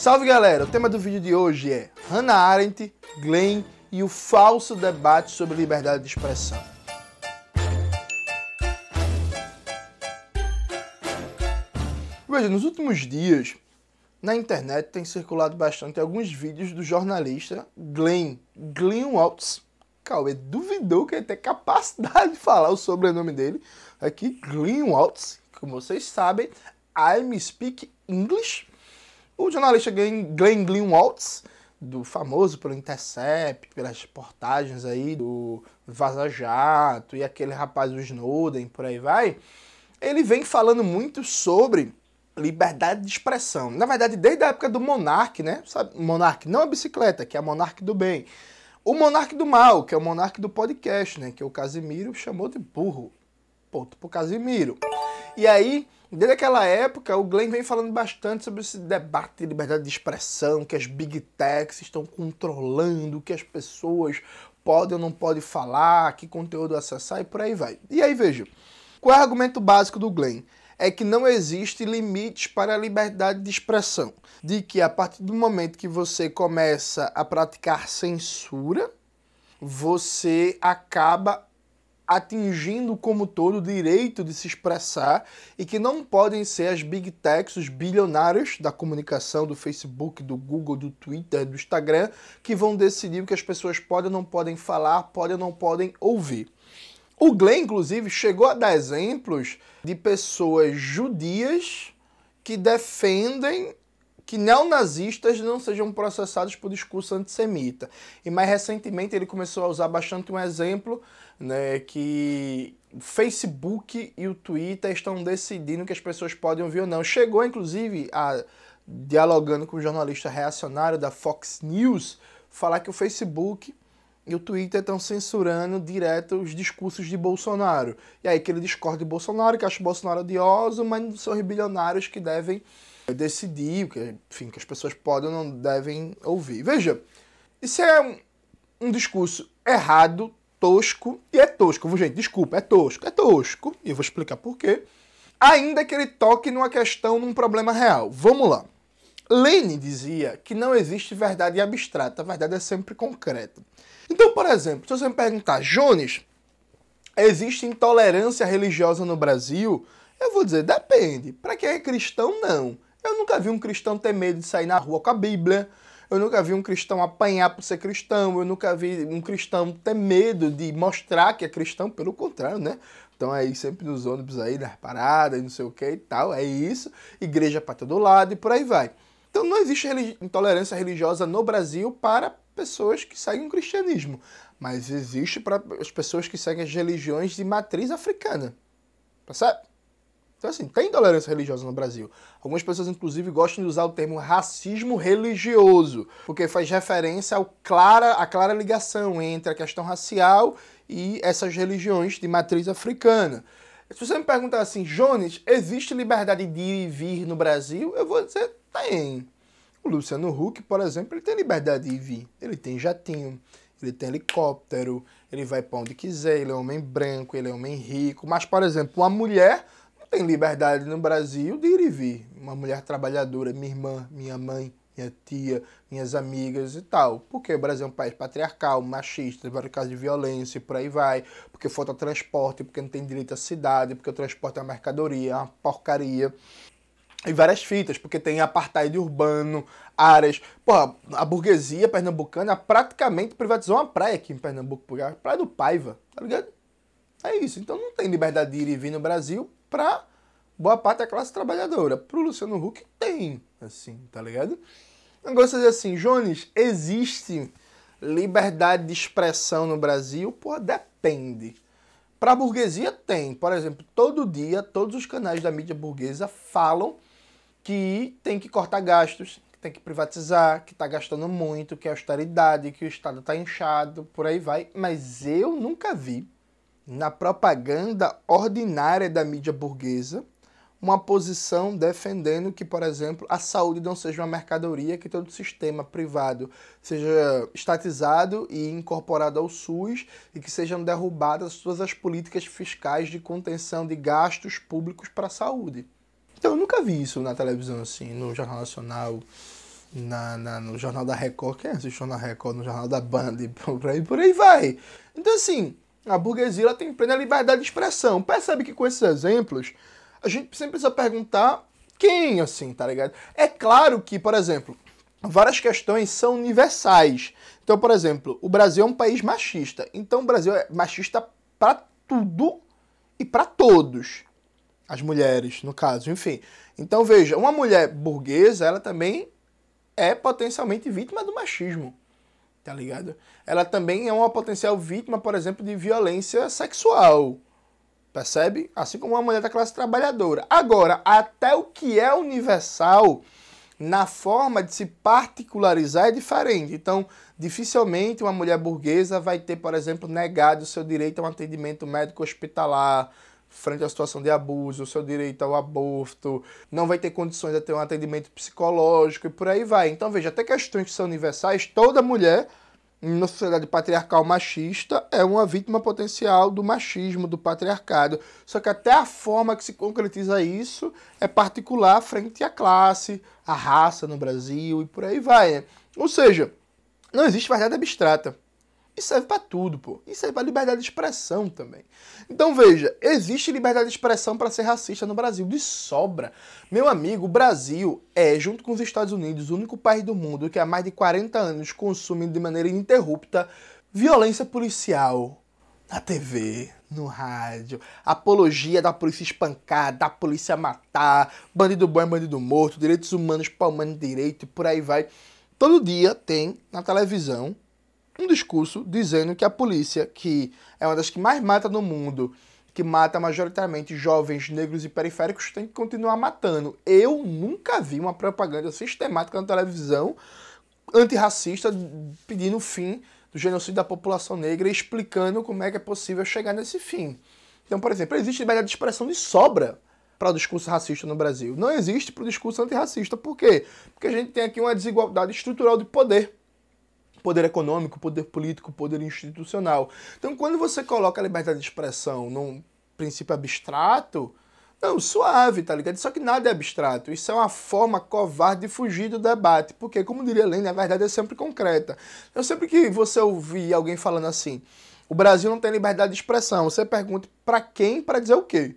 Salve galera! O tema do vídeo de hoje é Hannah Arendt, Glenn e o falso debate sobre liberdade de expressão. Veja, nos últimos dias, na internet tem circulado bastante alguns vídeos do jornalista Glenn, Glenn Waltz. Cauê duvidou que ele tem capacidade de falar o sobrenome dele. Aqui, Glenn Waltz, como vocês sabem, I'm Speak English o jornalista Glenn Greenwalds, do famoso pelo Intercept, pelas reportagens aí do Vaza Jato e aquele rapaz do Snowden, por aí vai, ele vem falando muito sobre liberdade de expressão. Na verdade, desde a época do Monarque, né? Sabe, Monarque não a bicicleta, que é a Monarque do bem. O Monarque do mal, que é o Monarque do podcast, né? Que é o Casimiro chamou de burro. Ponto pro Casimiro. E aí, Desde aquela época, o Glenn vem falando bastante sobre esse debate de liberdade de expressão, que as big techs estão controlando, que as pessoas podem ou não podem falar, que conteúdo acessar e por aí vai. E aí, veja, qual é o argumento básico do Glenn? É que não existe limites para a liberdade de expressão. De que a partir do momento que você começa a praticar censura, você acaba atingindo como todo o direito de se expressar e que não podem ser as big techs, os bilionários da comunicação do Facebook, do Google, do Twitter, do Instagram, que vão decidir o que as pessoas podem ou não podem falar, podem ou não podem ouvir. O Glenn, inclusive, chegou a dar exemplos de pessoas judias que defendem que neonazistas não sejam processados por discurso antissemita. E mais recentemente ele começou a usar bastante um exemplo né, que o Facebook e o Twitter estão decidindo que as pessoas podem ouvir ou não. Chegou, inclusive, a dialogando com o um jornalista reacionário da Fox News, falar que o Facebook e o Twitter estão censurando direto os discursos de Bolsonaro. E aí que ele discorda de Bolsonaro, que acha Bolsonaro odioso, mas são os bilionários que devem decidir, que, enfim, que as pessoas podem ou não devem ouvir. Veja, isso é um, um discurso errado, tosco, e é tosco, gente, desculpa, é tosco, é tosco, e eu vou explicar por quê, ainda que ele toque numa questão, num problema real. Vamos lá. Lenin dizia que não existe verdade abstrata, a verdade é sempre concreta. Então, por exemplo, se você me perguntar, Jones, existe intolerância religiosa no Brasil? Eu vou dizer, depende. Para quem é cristão, não. Eu nunca vi um cristão ter medo de sair na rua com a Bíblia. Eu nunca vi um cristão apanhar por ser cristão, eu nunca vi um cristão ter medo de mostrar que é cristão, pelo contrário, né? Então é aí sempre nos ônibus aí, nas paradas e não sei o que e tal, é isso. Igreja para todo lado e por aí vai. Então não existe religi intolerância religiosa no Brasil para pessoas que seguem o cristianismo, mas existe para as pessoas que seguem as religiões de matriz africana. Tá certo? Então, assim, tem intolerância religiosa no Brasil. Algumas pessoas, inclusive, gostam de usar o termo racismo religioso, porque faz referência ao clara, à clara ligação entre a questão racial e essas religiões de matriz africana. Se você me perguntar assim, Jones, existe liberdade de ir e vir no Brasil? Eu vou dizer, tem. O Luciano Huck, por exemplo, ele tem liberdade de ir e vir. Ele tem jatinho, ele tem helicóptero, ele vai pra onde quiser, ele é homem branco, ele é homem rico. Mas, por exemplo, uma mulher tem liberdade no Brasil de ir e vir. Uma mulher trabalhadora, minha irmã, minha mãe, minha tia, minhas amigas e tal. Porque o Brasil é um país patriarcal, machista, vários casos de violência e por aí vai. Porque falta transporte, porque não tem direito à cidade, porque o transporte é uma mercadoria, é uma porcaria. E várias fitas, porque tem apartheid urbano, áreas. Porra, a burguesia pernambucana praticamente privatizou uma praia aqui em Pernambuco, é a Praia do Paiva, tá ligado? É isso. Então não tem liberdade de ir e vir no Brasil para boa parte da classe trabalhadora. Para o Luciano Huck, tem, assim, tá ligado? Agora de dizer assim, Jones, existe liberdade de expressão no Brasil? Pô, depende. Para a burguesia, tem. Por exemplo, todo dia, todos os canais da mídia burguesa falam que tem que cortar gastos, que tem que privatizar, que está gastando muito, que é austeridade, que o Estado está inchado, por aí vai. Mas eu nunca vi na propaganda ordinária da mídia burguesa uma posição defendendo que, por exemplo, a saúde não seja uma mercadoria, que todo o sistema privado seja estatizado e incorporado ao SUS e que sejam derrubadas todas as políticas fiscais de contenção de gastos públicos para a saúde. Então, eu nunca vi isso na televisão, assim, no Jornal Nacional, na, na no Jornal da Record. Quem assistiu na Record? No Jornal da Band, por aí, por aí vai. Então, assim, a burguesia tem plena liberdade de expressão. Percebe que com esses exemplos, a gente sempre precisa perguntar quem, assim, tá ligado? É claro que, por exemplo, várias questões são universais. Então, por exemplo, o Brasil é um país machista. Então, o Brasil é machista para tudo e para todos. As mulheres, no caso, enfim. Então, veja, uma mulher burguesa, ela também é potencialmente vítima do machismo tá ligado? Ela também é uma potencial vítima, por exemplo, de violência sexual. Percebe? Assim como uma mulher da classe trabalhadora. Agora, até o que é universal na forma de se particularizar é diferente. Então, dificilmente uma mulher burguesa vai ter, por exemplo, negado o seu direito a um atendimento médico hospitalar, frente à situação de abuso, o seu direito ao aborto, não vai ter condições de ter um atendimento psicológico e por aí vai. Então, veja, até questões que são universais, toda mulher na sociedade patriarcal machista é uma vítima potencial do machismo, do patriarcado. Só que até a forma que se concretiza isso é particular frente à classe, à raça no Brasil e por aí vai. Ou seja, não existe verdade abstrata. Isso serve para tudo, pô. Isso serve para liberdade de expressão também. Então veja, existe liberdade de expressão para ser racista no Brasil, de sobra. Meu amigo, o Brasil é, junto com os Estados Unidos, o único país do mundo que há mais de 40 anos consume de maneira ininterrupta violência policial na TV, no rádio, apologia da polícia espancar, da polícia matar, bandido bom é bandido morto, direitos humanos palmando direito e por aí vai. Todo dia tem na televisão um discurso dizendo que a polícia, que é uma das que mais mata no mundo, que mata majoritariamente jovens negros e periféricos, tem que continuar matando. Eu nunca vi uma propaganda sistemática na televisão antirracista pedindo fim do genocídio da população negra e explicando como é que é possível chegar nesse fim. Então, por exemplo, existe liberdade de expressão de sobra para o discurso racista no Brasil. Não existe para o discurso antirracista. Por quê? Porque a gente tem aqui uma desigualdade estrutural de poder poder econômico, poder político, poder institucional. Então, quando você coloca a liberdade de expressão num princípio abstrato, não, suave, tá ligado? Só que nada é abstrato. Isso é uma forma covarde de fugir do debate. Porque, como diria Lênin, a verdade é sempre concreta. Eu sempre que você ouvir alguém falando assim, o Brasil não tem liberdade de expressão, você pergunta para quem para dizer o quê?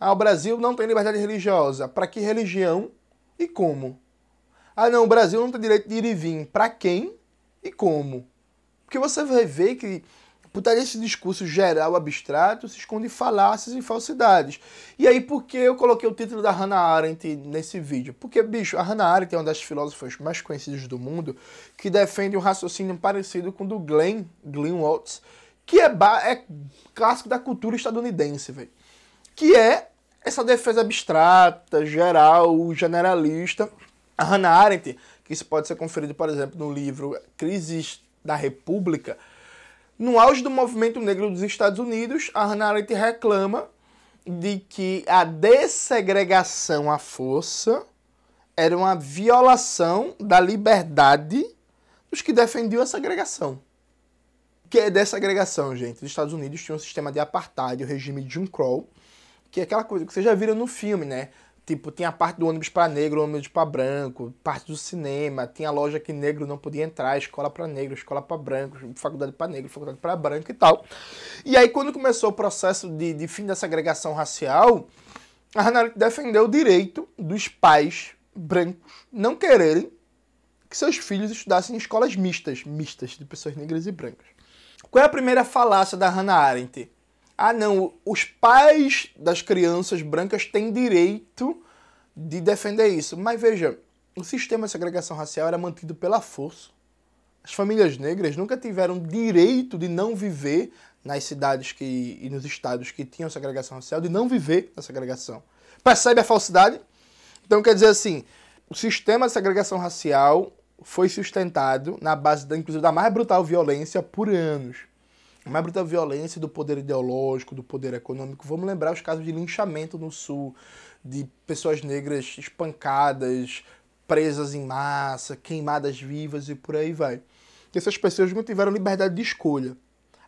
Ah, o Brasil não tem liberdade religiosa. Para que religião e como? Ah, não, o Brasil não tem direito de ir e vir. Para quem e como. Porque você vai ver que por esse discurso geral abstrato se esconde falácias e falsidades. E aí por que eu coloquei o título da Hannah Arendt nesse vídeo? Porque, bicho, a Hannah Arendt é uma das filósofas mais conhecidas do mundo que defende um raciocínio parecido com o do Glenn, Glenn Waltz, que é, é clássico da cultura estadunidense, velho. Que é essa defesa abstrata, geral, generalista. A Hannah Arendt que isso pode ser conferido, por exemplo, no livro Crises da República. No auge do movimento negro dos Estados Unidos, a Hannah Arendt reclama de que a dessegregação à força era uma violação da liberdade dos que defendiam a segregação. O que é dessegregação, gente? Os Estados Unidos tinham um sistema de apartheid, o regime de Jim Crow, que é aquela coisa que vocês já viram no filme, né? Tipo, tinha a parte do ônibus para negro, ônibus para branco, parte do cinema, tinha loja que negro não podia entrar, escola para negro, escola para branco, faculdade para negro, faculdade para branco e tal. E aí, quando começou o processo de, de fim da segregação racial, a Hannah defendeu o direito dos pais brancos não quererem que seus filhos estudassem em escolas mistas, mistas de pessoas negras e brancas. Qual é a primeira falácia da Hannah Arendt? ah, não, os pais das crianças brancas têm direito de defender isso. Mas veja, o sistema de segregação racial era mantido pela força. As famílias negras nunca tiveram direito de não viver nas cidades que, e nos estados que tinham segregação racial, de não viver na segregação. Percebe a falsidade? Então quer dizer assim, o sistema de segregação racial foi sustentado na base, da, inclusive, da mais brutal violência por anos. Mas bruta violência do poder ideológico, do poder econômico. Vamos lembrar os casos de linchamento no Sul, de pessoas negras espancadas, presas em massa, queimadas vivas e por aí vai. Que essas pessoas não tiveram liberdade de escolha.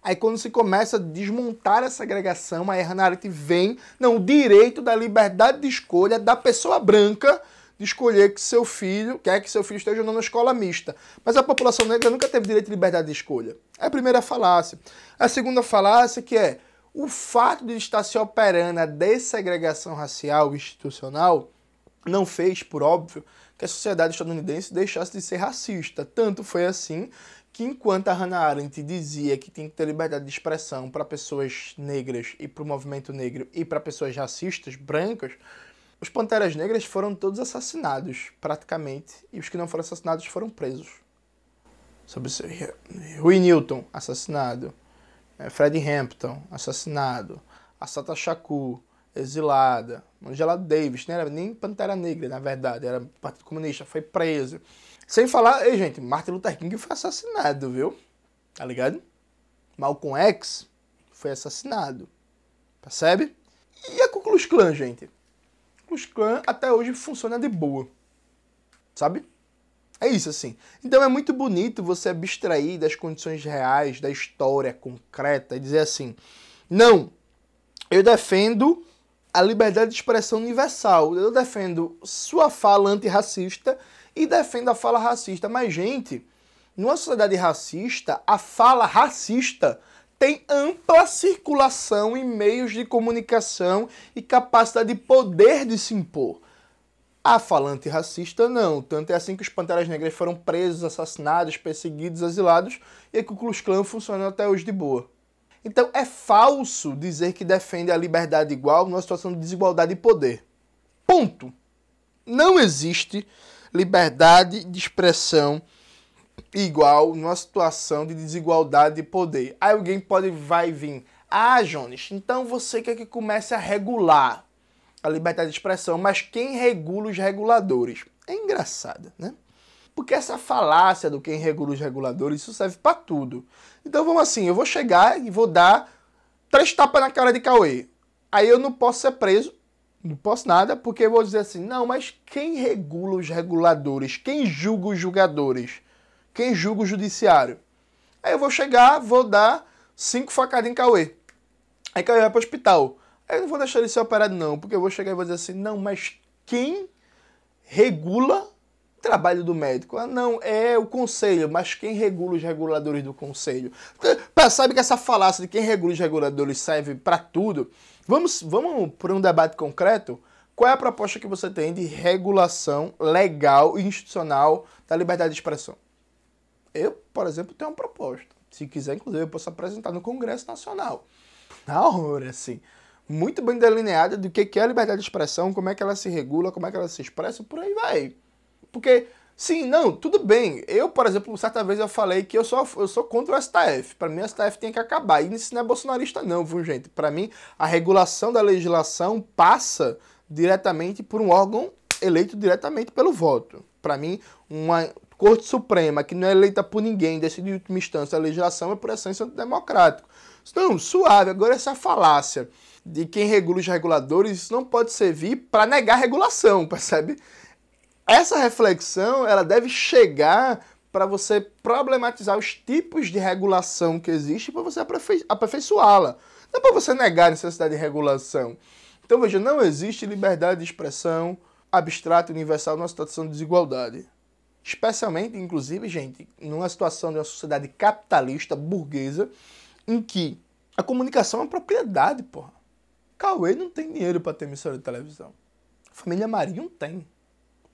Aí quando se começa a desmontar essa agregação, a Hannah Arendt vem, não, o direito da liberdade de escolha da pessoa branca de escolher que seu filho quer que seu filho esteja na escola mista. Mas a população negra nunca teve direito de liberdade de escolha. É a primeira falácia. A segunda falácia que é o fato de estar se operando a dessegregação racial institucional não fez, por óbvio, que a sociedade estadunidense deixasse de ser racista. Tanto foi assim que enquanto a Hannah Arendt dizia que tem que ter liberdade de expressão para pessoas negras e para o movimento negro e para pessoas racistas, brancas, os Panteras Negras foram todos assassinados, praticamente, e os que não foram assassinados foram presos. Sobre Rui Newton, assassinado. É, Fred Hampton, assassinado. Assata Shakur, exilada. Angela Davis, não era nem Pantera Negra, na verdade, era Partido Comunista, foi preso. Sem falar, ei, gente, Martin Luther King foi assassinado, viu? Tá ligado? Malcolm X foi assassinado. Percebe? E a Ku Klux Klan, gente? os clãs até hoje funciona de boa. Sabe? É isso assim. Então é muito bonito você abstrair das condições reais, da história concreta e dizer assim: não, eu defendo a liberdade de expressão universal, eu defendo sua fala antirracista e defendo a fala racista. Mas, gente, numa sociedade racista, a fala racista tem ampla circulação em meios de comunicação e capacidade de poder de se impor. A falante racista não, tanto é assim que os Panteras Negras foram presos, assassinados, perseguidos, exilados e é que o Klux Klan funcionou até hoje de boa. Então é falso dizer que defende a liberdade igual numa situação de desigualdade de poder. Ponto. Não existe liberdade de expressão igual numa situação de desigualdade de poder. Aí alguém pode vai vir, ah, Jones, então você quer que comece a regular a liberdade de expressão, mas quem regula os reguladores? É engraçado, né? Porque essa falácia do quem regula os reguladores, isso serve para tudo. Então vamos assim, eu vou chegar e vou dar três tapas na cara de Cauê. Aí eu não posso ser preso, não posso nada, porque eu vou dizer assim, não, mas quem regula os reguladores? Quem julga os julgadores? Quem julga o judiciário? Aí eu vou chegar, vou dar cinco facadas em Cauê. Aí Cauê vai para o hospital. Aí eu não vou deixar ele ser operado, não, porque eu vou chegar e vou dizer assim: não, mas quem regula o trabalho do médico? Ah, não, é o conselho, mas quem regula os reguladores do conselho? Sabe que essa falácia de quem regula os reguladores serve para tudo? Vamos, vamos para um debate concreto? Qual é a proposta que você tem de regulação legal e institucional da liberdade de expressão? Eu, por exemplo, tenho uma proposta. Se quiser, inclusive, eu posso apresentar no Congresso Nacional. Na hora, assim. Muito bem delineada do que é a liberdade de expressão, como é que ela se regula, como é que ela se expressa, por aí vai. Porque, sim, não, tudo bem. Eu, por exemplo, certa vez eu falei que eu sou, eu sou contra o STF. Para mim, o STF tem que acabar. E isso não é bolsonarista, não, viu, gente? Para mim, a regulação da legislação passa diretamente por um órgão eleito diretamente pelo voto. Para mim, uma Corte Suprema, que não é eleita por ninguém, decide em última instância a legislação, é por essência antidemocrático. Então, suave. Agora, essa falácia de quem regula os reguladores, isso não pode servir para negar a regulação, percebe? Essa reflexão, ela deve chegar para você problematizar os tipos de regulação que existe para você aperfei aperfeiçoá-la. Não é para você negar a necessidade de regulação. Então, veja, não existe liberdade de expressão abstrata e universal na situação de desigualdade especialmente, inclusive, gente, numa situação de uma sociedade capitalista, burguesa, em que a comunicação é uma propriedade, porra. Cauê não tem dinheiro para ter emissora de televisão. Família Marinho tem,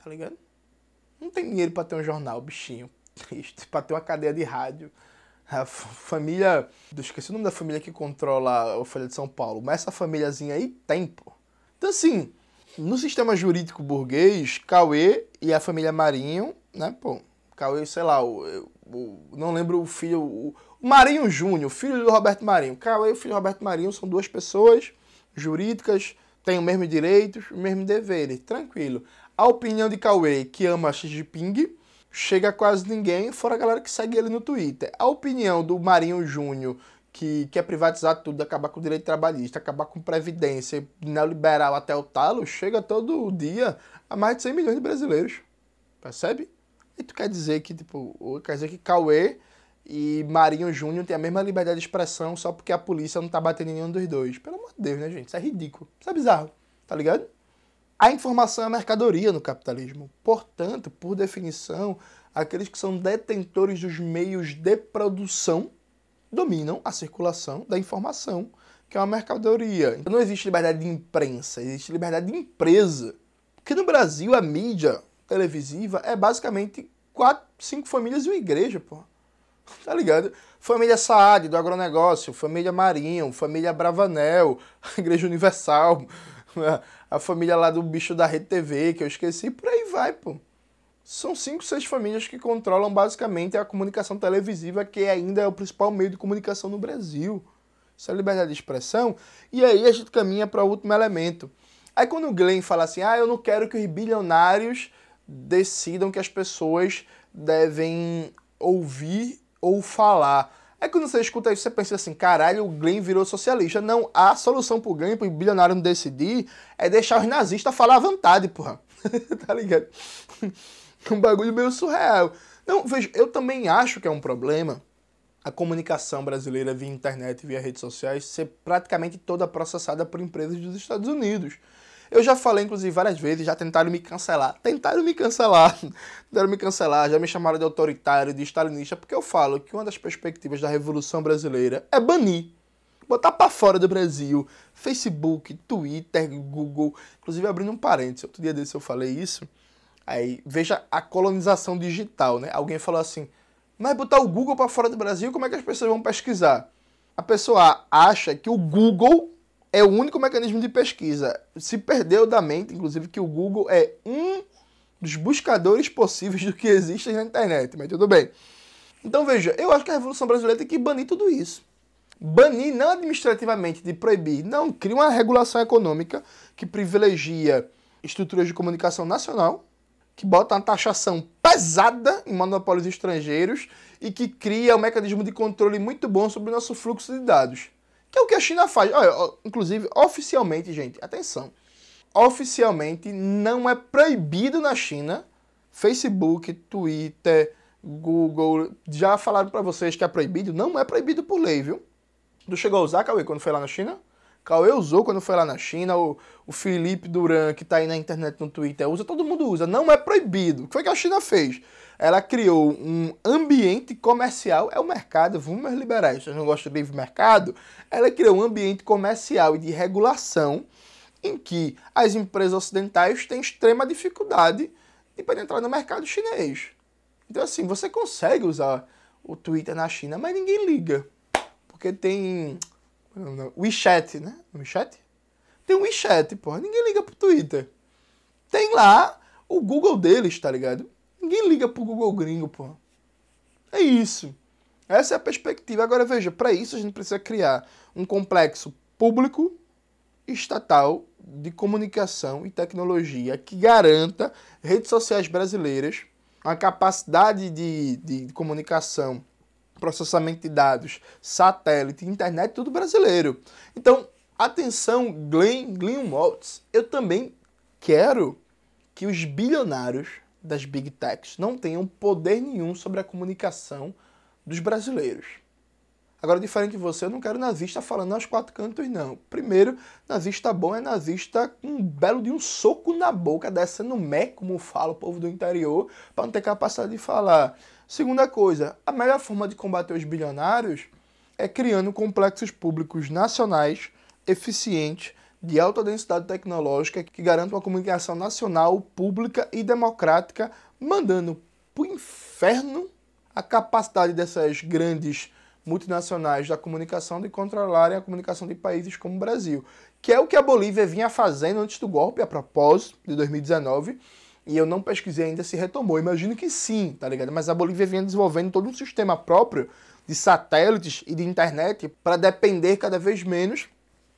tá ligado? Não tem dinheiro para ter um jornal, bichinho. Triste, pra ter uma cadeia de rádio. A família. esqueci o nome da família que controla a Folha de São Paulo, mas essa famíliazinha aí tem, pô. Então, assim, no sistema jurídico burguês, Cauê e a família Marinho né, pô? Cauê, sei lá, o, o, não lembro o filho, o, Marinho Júnior, filho do Roberto Marinho. Cauê e o filho do Roberto Marinho são duas pessoas jurídicas, têm os mesmos direitos, os mesmos deveres, tranquilo. A opinião de Cauê, que ama Xi Jinping, chega a quase ninguém, fora a galera que segue ele no Twitter. A opinião do Marinho Júnior, que quer é privatizar tudo, acabar com o direito trabalhista, acabar com previdência, neoliberal até o talo, chega todo dia a mais de 100 milhões de brasileiros. Percebe? E tu quer dizer que, tipo, quer dizer que Cauê e Marinho Júnior têm a mesma liberdade de expressão só porque a polícia não tá batendo em nenhum dos dois. Pelo amor de Deus, né, gente? Isso é ridículo. Isso é bizarro. Tá ligado? A informação é mercadoria no capitalismo. Portanto, por definição, aqueles que são detentores dos meios de produção dominam a circulação da informação, que é uma mercadoria. Então, não existe liberdade de imprensa, existe liberdade de empresa. Porque no Brasil a mídia televisiva é basicamente quatro, cinco famílias e uma igreja, pô. Tá ligado? Família Saad, do agronegócio, família Marinho, família Bravanel, Igreja Universal, a família lá do bicho da Rede TV, que eu esqueci, por aí vai, pô. São cinco, seis famílias que controlam basicamente a comunicação televisiva, que ainda é o principal meio de comunicação no Brasil. Isso é liberdade de expressão. E aí a gente caminha para o último elemento. Aí quando o Glenn fala assim, ah, eu não quero que os bilionários decidam que as pessoas devem ouvir ou falar. É quando você escuta isso, você pensa assim, caralho, o Glenn virou socialista. Não, a solução pro Glenn, pro bilionário não decidir, é deixar os nazistas falar à vontade, porra. tá ligado? É um bagulho meio surreal. Não, veja, eu também acho que é um problema a comunicação brasileira via internet, via redes sociais, ser praticamente toda processada por empresas dos Estados Unidos. Eu já falei, inclusive, várias vezes, já tentaram me cancelar. Tentaram me cancelar. tentaram me cancelar, já me chamaram de autoritário, de stalinista, porque eu falo que uma das perspectivas da Revolução Brasileira é banir. Botar para fora do Brasil. Facebook, Twitter, Google. Inclusive, abrindo um parênteses, outro dia desse eu falei isso. Aí, veja a colonização digital, né? Alguém falou assim, mas botar o Google para fora do Brasil, como é que as pessoas vão pesquisar? A pessoa acha que o Google é o único mecanismo de pesquisa. Se perdeu da mente, inclusive, que o Google é um dos buscadores possíveis do que existe na internet, mas tudo bem. Então veja, eu acho que a Revolução Brasileira tem que banir tudo isso. Banir não administrativamente, de proibir, não, cria uma regulação econômica que privilegia estruturas de comunicação nacional, que bota uma taxação pesada em monopólios estrangeiros e que cria um mecanismo de controle muito bom sobre o nosso fluxo de dados. Que é o que a China faz. Olha, inclusive, oficialmente, gente, atenção. Oficialmente não é proibido na China Facebook, Twitter, Google, já falaram para vocês que é proibido, não é proibido por lei, viu? Tu chegou a usar, Cauê, quando foi lá na China? Cauê usou quando foi lá na China, o, o Felipe Duran, que tá aí na internet, no Twitter, usa, todo mundo usa. Não é proibido. O que foi que a China fez? ela criou um ambiente comercial, é o mercado, vamos liberar isso, não gosto de livre mercado, ela criou um ambiente comercial e de regulação em que as empresas ocidentais têm extrema dificuldade de penetrar no mercado chinês. Então assim, você consegue usar o Twitter na China, mas ninguém liga, porque tem é WeChat, né? WeChat? Tem o WeChat, porra, ninguém liga pro Twitter. Tem lá o Google deles, tá ligado? Ninguém liga pro Google gringo, pô. É isso. Essa é a perspectiva. Agora veja, para isso a gente precisa criar um complexo público estatal de comunicação e tecnologia que garanta redes sociais brasileiras, a capacidade de, de, comunicação, processamento de dados, satélite, internet, tudo brasileiro. Então, atenção, Glenn, Glenn Waltz, eu também quero que os bilionários das big techs não tenham poder nenhum sobre a comunicação dos brasileiros. Agora, diferente de você, eu não quero nazista falando aos quatro cantos, não. Primeiro, nazista bom é nazista com um belo de um soco na boca, dessa no mé, como fala o povo do interior, para não ter capacidade de falar. Segunda coisa, a melhor forma de combater os bilionários é criando complexos públicos nacionais eficientes de alta densidade tecnológica que garanta uma comunicação nacional, pública e democrática, mandando para o inferno a capacidade dessas grandes multinacionais da comunicação de controlarem a comunicação de países como o Brasil, que é o que a Bolívia vinha fazendo antes do golpe, a propósito, de 2019, e eu não pesquisei ainda se retomou. Imagino que sim, tá ligado? Mas a Bolívia vinha desenvolvendo todo um sistema próprio de satélites e de internet para depender cada vez menos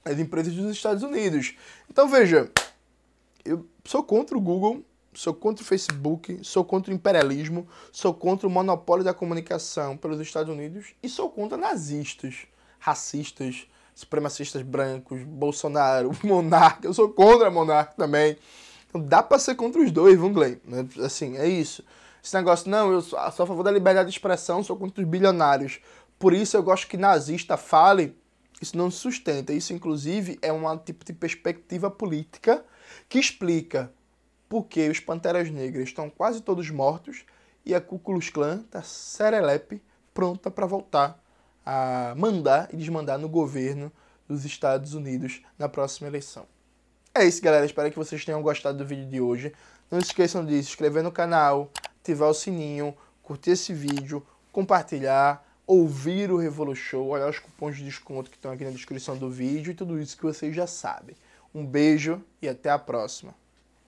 as é empresas dos Estados Unidos. Então veja, eu sou contra o Google, sou contra o Facebook, sou contra o imperialismo, sou contra o monopólio da comunicação pelos Estados Unidos e sou contra nazistas, racistas, supremacistas brancos, Bolsonaro, monarca. Eu sou contra a monarca também. Então dá para ser contra os dois, vamos ler. Né? Assim, é isso. Esse negócio, não, eu sou a favor da liberdade de expressão, sou contra os bilionários. Por isso eu gosto que nazista fale isso não se sustenta. Isso, inclusive, é um tipo de perspectiva política que explica porque os Panteras Negras estão quase todos mortos e a cúculos clan está serelepe, pronta para voltar a mandar e desmandar no governo dos Estados Unidos na próxima eleição. É isso, galera. Espero que vocês tenham gostado do vídeo de hoje. Não se esqueçam de se inscrever no canal, ativar o sininho, curtir esse vídeo, compartilhar ouvir o Revolution, olhar os cupons de desconto que estão aqui na descrição do vídeo e tudo isso que vocês já sabem. Um beijo e até a próxima.